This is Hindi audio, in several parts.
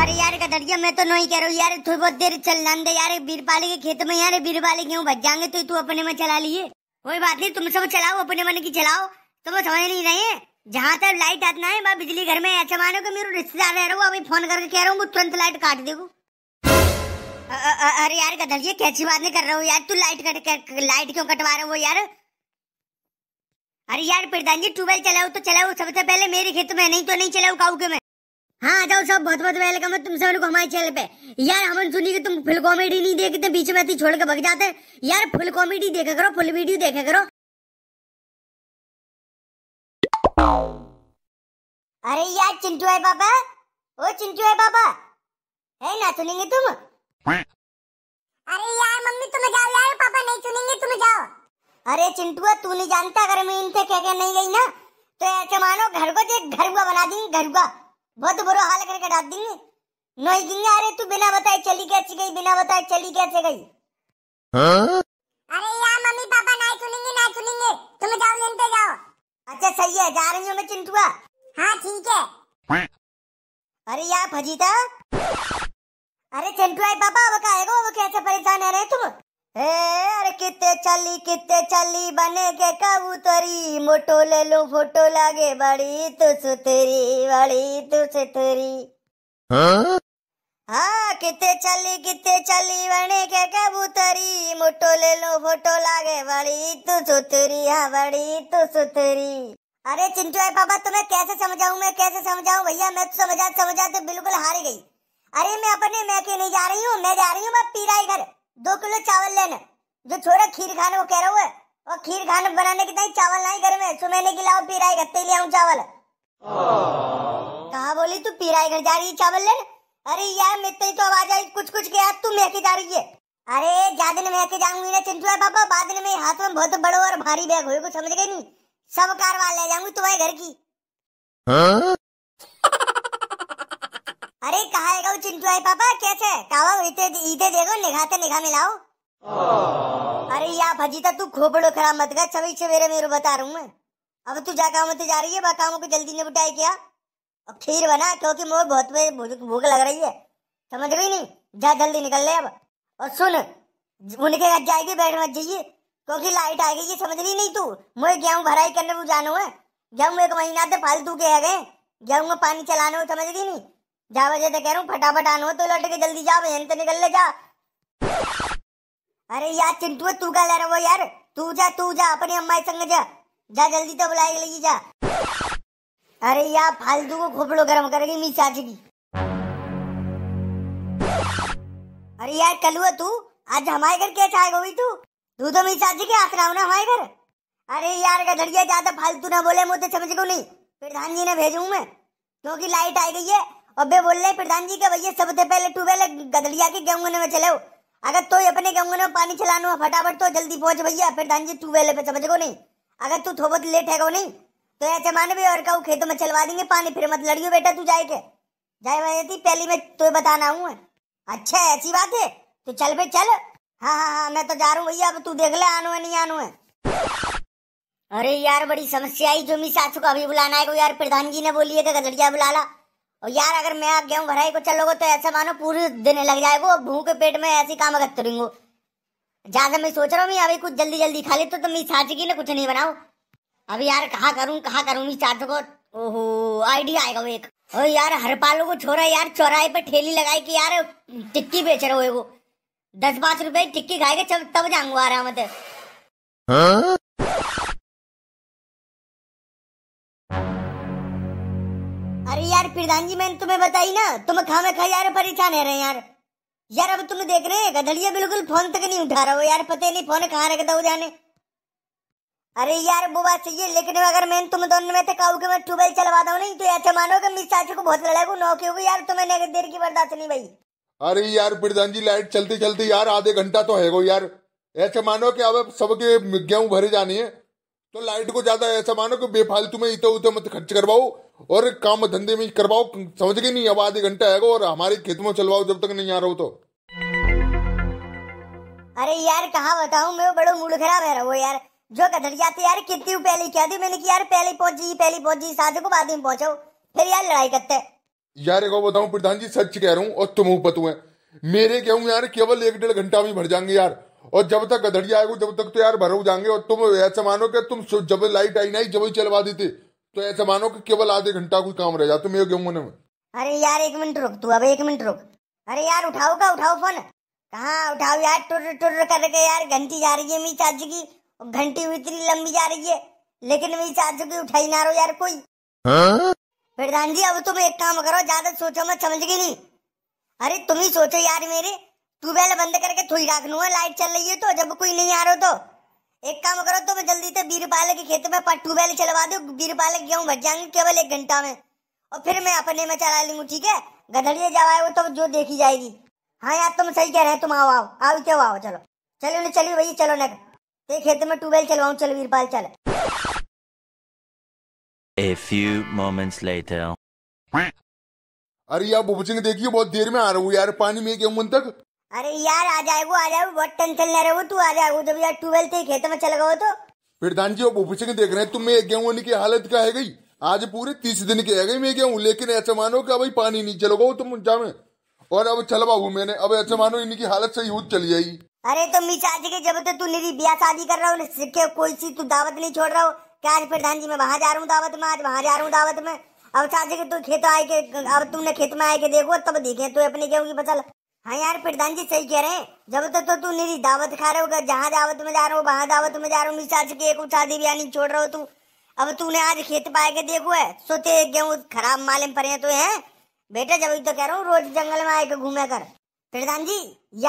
अरे यार कटरिया मैं तो नहीं कह रहा हूँ यार थोड़ी बहुत देर चल जान दे यार बीरपाली के खेत में यार बीरपाली क्यों बच जाएंगे तो तू अपने में चला लिए कोई बात नहीं तुम सब चलाओ अपने मन की चलाओ तुम समझ नहीं रहे हैं जहाँ तक लाइट आतना है बिजली घर में ऐसा अच्छा मानो की मेरे रिश्तेदार रह रहा हूँ अभी फोन करके कह रहा हूँ तुरंत लाइट काट देगा अरे यार कदल ये कैसी बात नहीं कर रहा हूँ यार तू लाइट कट कर, लाइट क्यों कटवा रहे हो यार अरे यार प्रधान जी ट्यूबवेल चलाओ तो चलाओ सबसे पहले मेरे खेत में नहीं तो नहीं चलाओ काऊ के में हाँ आ जाओ सब बहुत बहुत वेलकम है तुम सब लोग हमारे चैनल पे यार हमने सुनी कि तुम फुल कॉमेडी नहीं देखते बीच में ही छोड़ के भग जाते यार फुल कॉमेडी देखा करो फुल वीडियो देखा करो अरे यार चिंटू है पापा ओ चिंटू है पापा है ना सुनेंगे तुम अरे यार मम्मी तुम जाओ यार पापा नहीं सुनेंगे तुम जाओ अरे चिंटू है तू नहीं जानता अगर मैं इनसे कह के नहीं गई ना तो ऐसे मानो घर को देख घर हुआ बना दी घर हुआ बहुत बुरा हाल करके डाल देंगे नहीं देंगे अरे तू बिना बताए चली कैसे गई बिना बताए चली कैसे गई हाँ? अरे यार मम्मी पापा नहीं सुनेंगे नहीं सुनेंगे तुम जाओ यहीं पे जाओ अच्छा सही है जा रही हूँ मैं चिंटुआ हाँ ठीक है अरे यार फजीता अरे चिंटुआ पापा अब कहेगा आएगा वो कैसे परेशान है रहे तुम अरे कितने चली किते चली बने के कबूतरी मोटो ले लो फोटो लागे बड़ी तो सुथरी बड़ी तो सुथरी हाँ? हाँ, किते चली किते चली बने के कबूतरी मोटो ले लो फोटो लागे बड़ी तो सुथरी हाँ बड़ी तो सुथरी अरे चिंटू है पापा तुम्हें कैसे समझाऊं मैं कैसे समझाऊं भैया मैं तो समझा समझा तो बिल्कुल हार गई अरे मैं अपने मैं के नहीं जा रही हूँ मैं जा रही हूँ मैं पीरा घर दो किलो चावल लेने जो छोरा खीर खाने को कह रहा हुआ और खीर खाने बनाने के ताई चावल नहीं घर में सुमेने की लाओ पीराई गत्ते ले आऊ चावल कहा बोली तू पीराई घर जा रही है चावल लेने अरे यार मेरी तो आवाज आई कुछ कुछ के यार तू महके जा रही है अरे ज्यादा में महके जाऊंगी ना चिंटू है पापा बाद में हाथ में बहुत बड़ो और भारी बैग हो समझ गई नहीं सब कार वाले ले जाऊंगी तुम्हारे घर की हाँ? વિપ્લવભાઈ पापा कैसे कावा તાવા ઈતે देखो દેગો નિઘાતે मिलाओ अरे या भजी तो तू खोपड़ो खराब मत कर छवि सवेरे मेरे बता रहा हूँ मैं अब तू जा काम तो जा रही है बाकामों को जल्दी निपटाई क्या अब खीर बना क्योंकि मुझे बहुत भूख लग रही है समझ गई नहीं जा जल्दी निकल ले अब और सुन उनके घर जाएगी बैठ मत जाइए क्योंकि लाइट आ गई है समझ गई नहीं तू मुझे गेहूँ भराई करने को जानो है गेहूँ एक महीना से तो फालतू के है गए गेहूँ में पानी चलाना हो समझ गई नहीं जा बजे तो कह रहा हूँ फटाफट आनो तो लौट के जल्दी जा बहन तो निकल ले जा अरे यार चिंटू तू क्या ले रहा वो यार तू जा तू जा अपनी अम्मा संग जा जा जल्दी तो बुलाई लगी जा अरे यार फालतू को खोपड़ो गर्म करेगी मी चाची की अरे यार कल हुआ तू आज हमारे घर क्या चाय गोभी तू तू तो मेरी चाची के हाथ रहा ना हमारे घर अरे यार गधड़िया ज्यादा फालतू ना बोले मुझे समझ को नहीं प्रधान जी ने भेजू मैं क्योंकि लाइट आ गई है अबे बोल रहे प्रधान जी के भैया सबसे पहले ट्यूबवेल गदड़िया के गेहूं में चले अगर तो अपने गेहूं में पानी चलाना फटाफट तो जल्दी पहुंच भैया प्रधान जी ट्यूबवेल पे समझ नहीं अगर तू थोबत लेट है नहीं तो ऐसे मान भी और कहू खेतों में चलवा देंगे पानी फिर मत लड़ियो बेटा तू जाए के जाए भाई पहली मैं तो बताना हूँ अच्छा ऐसी बात है तो चल बे चल हाँ हाँ हाँ मैं तो जा रहा हूँ भैया अब तू देख ले आनू है नहीं आनू है अरे यार बड़ी समस्या आई जो मी सासू को अभी बुलाना है को यार प्रधान जी ने बोली है कि गदड़िया बुला ला और यार अगर मैं आप गेहूं भराई को चलोगे तो ऐसा मानो पूरी देने लग जाए भूख के पेट में ऐसी काम अगत तुरेंगो जहाँ मैं सोच रहा हूँ अभी कुछ जल्दी जल्दी खा ले तो तुम साची की ना कुछ नहीं बनाओ अभी यार कहा करूँ कहाँ करूँगी चाचू को ओहो आइडिया आएगा वो एक और यार पालो को छोड़ा यार चौराहे पर ठेली लगाई कि यार टिक्की बेच रहे हो दस पाँच रुपए टिक्की खाएगा तब जाऊंगा आराम से हाँ? अरे यार प्रधान जी मैंने तुम्हें बताई ना तुम खा में खा यार परेशान है रहे यार यार अब तुम देख रहे हैं गधड़िया बिल्कुल फोन तक नहीं उठा रहा हो यार पता नहीं फोन कहाँ रख दो जाने अरे यार वो बात सही है लेकिन अगर मैं तुम दोनों में काउ के मैं ट्यूबवेल चलवा दू नहीं तो ऐसे अच्छा मानो कि मिस चाचू को बहुत लड़ाई नौके होगी यार तुम्हें नेगे देर की बर्दाश्त नहीं भाई अरे यार प्रधान जी लाइट चलती चलती यार आधे घंटा तो है गो यार ऐसे अच्छा मानो कि अब सबके गेहूं भरे जानी है तो लाइट को ज्यादा ऐसा मानो कि बेफालतू में इतो उतो मत खर्च करवाओ और काम धंधे में करवाओ समझ के नहीं अब आधे घंटा आएगा और हमारे खेत में चलवाओ जब तक नहीं आ रहा हो तो अरे यार कहा बताऊ मैं बड़ो मूड खराब है वो यार जो कधर जाते यार कितनी पहले क्या दी मैंने की यार पहले पहुंची पहली पहुंची साधु को बाद में पहुंचो फिर यार लड़ाई करते यार एक बताऊ प्रधान जी सच कह रहा हूँ और तुम पतू तो है मेरे कहूँ यार केवल एक डेढ़ घंटा भी भर जाएंगे यार और जब तक गधड़िया आएगा जब तक तो यार भर जाएंगे और तुम ऐसा मानो कि तुम जब लाइट आई नहीं जब ही चलवा देते तो ऐसे मानो कि केवल आधे घंटा कोई काम रह जाता मेरे गेहूं में अरे यार एक मिनट रुक तू अब एक मिनट रुक अरे यार उठाओ का उठाओ फोन कहा उठाओ यार टुर टुर करके यार घंटी जा रही है मेरी चाचू की घंटी हुई इतनी लंबी जा रही है लेकिन मेरी चाचू की उठाई ना रहो यार कोई हाँ? प्रधान जी अब तुम एक काम करो ज्यादा सोचो मैं समझ गई नहीं अरे तुम ही सोचो यार मेरे ट्यूबवेल बंद करके थोड़ी रख लू लाइट चल रही है तो जब कोई नहीं आ रहा तो एक काम करो तो मैं जल्दी से बीरपाल के खेत में पट्टू बैल चलवा दो बीरपाल के गेहूँ भर जाएंगे केवल एक घंटा में और फिर मैं अपने में चला लूंगी ठीक है गधड़िए जब वो तो जो देखी जाएगी हाँ यार तुम सही कह रहे हैं तुम आओ आओ आओ क्यों आओ चलो चलो ना चलिए भैया चलो ना ते तो खेत में ट्यूबवेल चलवाऊँ चल वीरपाल चल A few moments later. अरे यार बुबचिंग देखिए बहुत देर में आ रहा हूँ यार पानी में एक तक अरे यार आ जाएगो आ जाएगो बहुत टेंशन ले रहे हो तू आ जाएगो जब यार ट्वेल्थ ही खेत में चल गए तो प्रधान जी वो भूपी सिंह देख रहे हैं तुम में गेहूं की हालत क्या है गई आज पूरे तीस दिन के है गई मैं गेहूँ लेकिन ऐसा मानो कि अभी पानी नहीं चलोगा तुम में और अब चलवा हूँ मैंने अब ऐसा मानो इनकी हालत सही हो चली आई अरे तो मीचा जी के जब तो तू मेरी ब्याह शादी कर रहा हो कोई सी तू दावत नहीं छोड़ रहा हो क्या आज प्रधान जी मैं वहाँ जा रहा हूँ दावत में आज वहाँ जा रहा हूँ दावत में अब चाची के तू तो खेत आए के अब तुमने खेत में आए के देखो तब देखे तू अपने गेहूँ की फसल हाँ यार प्रधान जी सही कह रहे हैं जब तक तो तू मेरी दावत खा रहे हो जहाँ दावत में जा रहा हूँ वहाँ दावत में जा रहा हूँ मिसाज के एक शादी ब्याह नहीं छोड़ रहा हो तू अब तूने आज खेत पाए के देखो है सोते गेहूँ खराब मालूम पड़े तो है बेटा जब तो कह रहा हूँ रोज जंगल में आए के घूमे कर प्रधान जी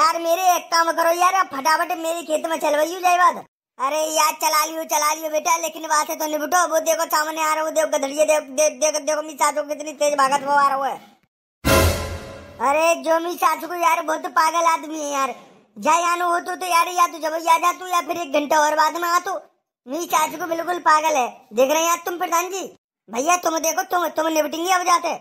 यार मेरे एक काम करो यार फटाफट मेरे खेत में चल भैया जाए बात अरे यार चला लियो चला लियो बेटा लेकिन बात है तो निपटो वो देखो सामने आ रहा हूँ देखो गधड़िए देखो देखो देखो मिसाजों कितनी तेज भागत वो आ रहा है अरे जो मी सासू को यार बहुत पागल आदमी है यार जाए यहाँ हो तो, तो यार या तो जबरिया जा तू या फिर एक घंटा और बाद में आ तो मेरी सासू को बिल्कुल पागल है देख रहे हैं यार तुम प्रधान जी भैया तुम देखो तुम तुम निपटेंगे अब जाते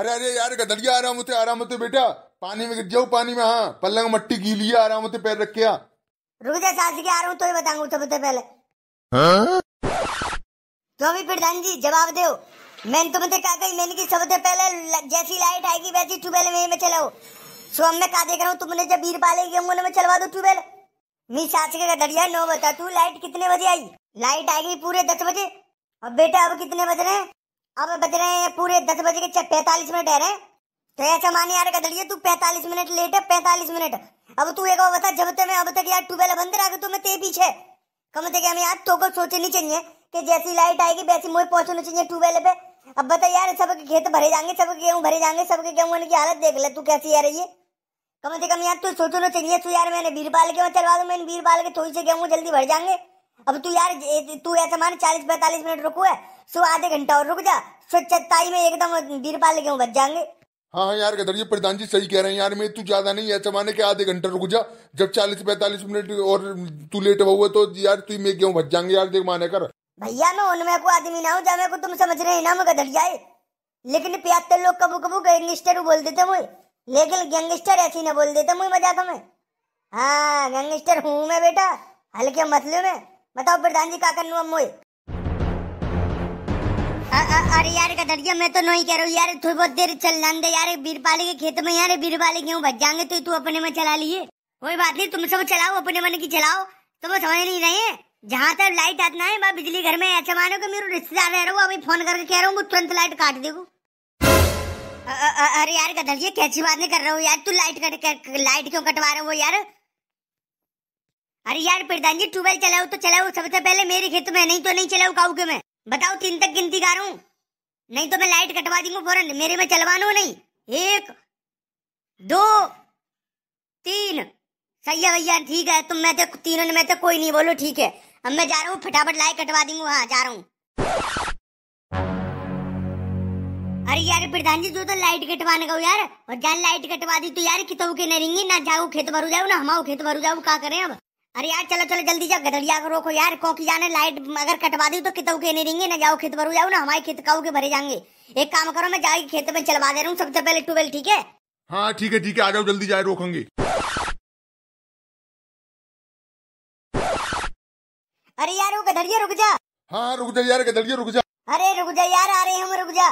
अरे अरे यार गदड़िया आराम होते आराम होते बेटा पानी में गिर जाओ पानी में हाँ पलंग मट्टी गीली आराम होते पैर रख के आ हाँ। रुक जा सास के आ रहा हूँ तो ही बताऊंगा सबसे तो पहले हाँ? तो अभी प्रधान जी जवाब दो मैंने तो मतलब कहा मैंने की सबसे पहले जैसी लाइट आएगी वैसी ट्यूबवेल में में चलाओ सो अब मैं कहा देख रहा हूँ तुमने जब बीर पालेगी में चलवा दो ट्यूबवेल मी सास के दरिया नो बता तू लाइट कितने बजे आई लाइट आएगी पूरे दस बजे अब बेटा अब कितने बज रहे हैं अब बज रहे हैं पूरे दस बजे के पैतालीस मिनट है रहे तो ऐसा मान यार गदड़िया तू पैंतालीस मिनट लेट है पैंतालीस मिनट अब तू एक बता जब तक मैं अब तक यार ट्यूबवेल बंद रहा तो मैं तेरे पीछे कम से कम यार तो को सोचनी चाहिए कि जैसी लाइट आएगी वैसी मुझे पहुंचना चाहिए ट्यूबवेल पे अब बता यार सबके खेत भरे जाएंगे सबके गेहूँ भरे जाएंगे सबके गेहूँ की हालत देख ले तू कैसी आ रही है कम से कम यार तू सोचो लो चाहिए तू यार मैंने बीरपाल के चलवा दो मैंने बीरपाल के थोड़ी से गेहूँ जल्दी भर जाएंगे अब तू यार तू ऐसा मान चालीस पैंतालीस मिनट रुको है सुबह आधे घंटा और रुक जा सो में एकदम बीरपाल गेहूं बच जाएंगे हाँ, हाँ यार गदर ये प्रधान जी सही कह रहे हैं यार मैं तू ज्यादा नहीं ऐसा माने के आधे घंटा रुक जा जब चालीस पैंतालीस मिनट और तू लेट हुआ तो यार तू मैं गेहूँ भज जाएंगे यार देख माने कर भैया मैं उनमें को आदमी ना हूँ जा को तुम समझ रहे ना मैं जाए लेकिन प्यार लोग कबू कबू गैंगस्टर बोल देते मुझे लेकिन गैंगस्टर ऐसी ना बोल देते मुझे मजाक में हाँ गैंगस्टर हूँ मैं बेटा हल्के मतलब में बताओ प्रधान जी का करना हम मुझे अरे यार गधड़िया मैं तो नहीं कह रहा हूँ यार थोड़ी बहुत देर चल जान दे यार बीरपाली के खेत में यार बीरपाली क्यों बच जाएंगे तो तू अपने में चला लिए कोई बात नहीं तुम सब चलाओ अपने मन की चलाओ तो वो समझ नहीं रहे हैं जहाँ तक लाइट आतना है बिजली घर में अच्छा मानो कि मेरे रिश्तेदार रह रहा अभी फोन करके कह रहा हूँ तुरंत लाइट काट देगा अरे यार गदर जी कैसी बात नहीं कर रहा हूँ यार तू लाइट कट कर, लाइट क्यों कटवा रहे हो यार अरे यार प्रधान जी ट्यूबवेल चलाओ तो चलाओ सबसे पहले मेरे खेत में नहीं तो नहीं चलाओ काऊ के मैं बताओ तीन तक गिनती कर रहा हूँ नहीं तो मैं लाइट कटवा दूंगा फौरन मेरे में चलवानो नहीं एक दो तीन सही है भैया ठीक है तुम मैं तो तीनों मैं तो कोई नहीं बोलो ठीक है अब मैं जा रहा हूँ फटाफट लाइक कटवा देंगे हाँ जा रहा हूँ अरे यार प्रधान जी तू तो लाइट कटवाने का यार और जान लाइट कटवा दी तो यार कितों के न ना जाऊ खेत भरू जाऊ ना हमाओ खेत भरू जाऊ क्या करें अब अरे यार चलो चलो जल्दी जाओ गदड़िया को रोको यार की जाने लाइट अगर कटवा दी तो कितों के नहीं रिंगे ना जाओ खेत भरू जाओ ना हमारे खेत काऊ के भरे जाएंगे एक काम करो मैं जाके खेत में चलवा दे रहा हूँ सबसे पहले ट्यूबवेल ठीक है हाँ ठीक है ठीक है आ जाओ जल्दी जाए रोकेंगे अरे यार वो गधड़िया रुक जा हाँ रुक जा यार गधड़िया रुक जा अरे रुक जा यार आ रहे हम रुक जा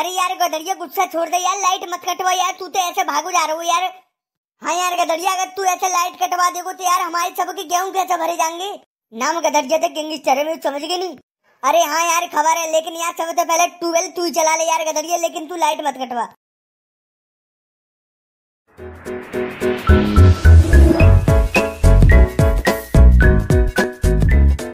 अरे यार गधड़िया गुस्सा छोड़ दे यार लाइट मत कटवा यार तू तो ऐसे भागो जा रहा हूँ यार हाँ यार गधड़िया अगर तू ऐसे लाइट कटवा देगा तो यार हमारे सबके गेहूँ कैसे भरे जाएंगे नाम गधड़िया थे चरे में समझ गए नहीं अरे हाँ यार खबर है लेकिन यार सबसे तो पहले ट्यूबवेल तू ही चला ले यार गधड़िया लेकिन तू लाइट मत कटवा